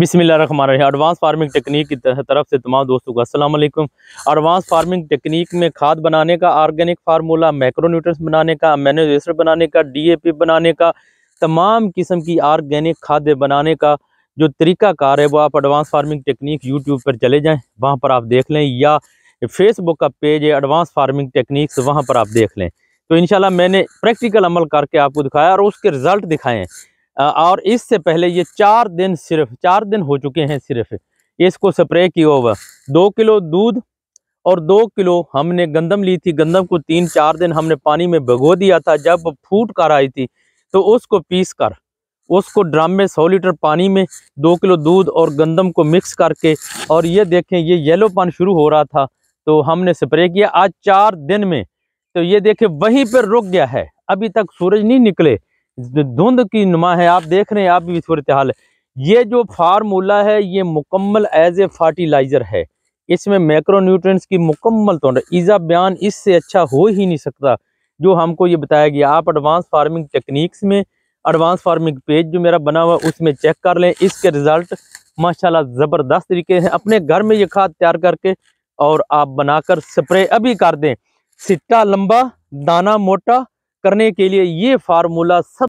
बिसमीम advance farming technique की तरफ से तमाम दोस्तों को असलम एडवांस फार्मिंग टेक्निक में खाद बनाने का ऑर्गेनिक फार्मूला माइक्रोन्यूट्रंस बनाने का मैनोजेसर बनाने का डीएपी बनाने का तमाम किस्म की ऑर्गेनिक खाद बनाने का जो तरीका कार है वो आप एडवांस फार्मिंग टेक्निक यूट्यूब पर चले जाएँ वहाँ पर आप देख लें या फेसबुक का पेज है एडवांस फार्मिंग टेक्निक्स वहाँ पर आप देख लें तो इन मैंने प्रैक्टिकल अमल करके आपको दिखाया और उसके रिज़ल्ट दिखाएँ और इससे पहले ये चार दिन सिर्फ चार दिन हो चुके हैं सिर्फ इसको स्प्रे किया हुआ दो किलो दूध और दो किलो हमने गंदम ली थी गंदम को तीन चार दिन हमने पानी में भगो दिया था जब फूट कर आई थी तो उसको पीस कर उसको ड्रम में सौ लीटर पानी में दो किलो दूध और गंदम को मिक्स करके और ये देखें ये येलो पान शुरू हो रहा था तो हमने स्प्रे किया आज चार दिन में तो ये देखें वहीं पर रुक गया है अभी तक सूरज नहीं निकले धुंध की नुमा है आप देख रहे हैं आप भी सूरत हाल ये जो फार्मूला है ये मुकम्मल एज ए फर्टिलाइज़र है इसमें मैक्रोन्यूट्रिएंट्स की मुकम्मल तो ईज़ा बयान इससे अच्छा हो ही नहीं सकता जो हमको ये बताया गया आप एडवांस फार्मिंग टेक्निक्स में एडवांस फार्मिंग पेज जो मेरा बना हुआ उसमें चेक कर लें इसके रिज़ल्ट माशाल्लाह ज़बरदस्त तरीके हैं अपने घर में ये खाद तैयार करके और आप बनाकर स्प्रे अभी कर दें सिट्टा लंबा दाना मोटा करने के लिए ये फार्मूला सब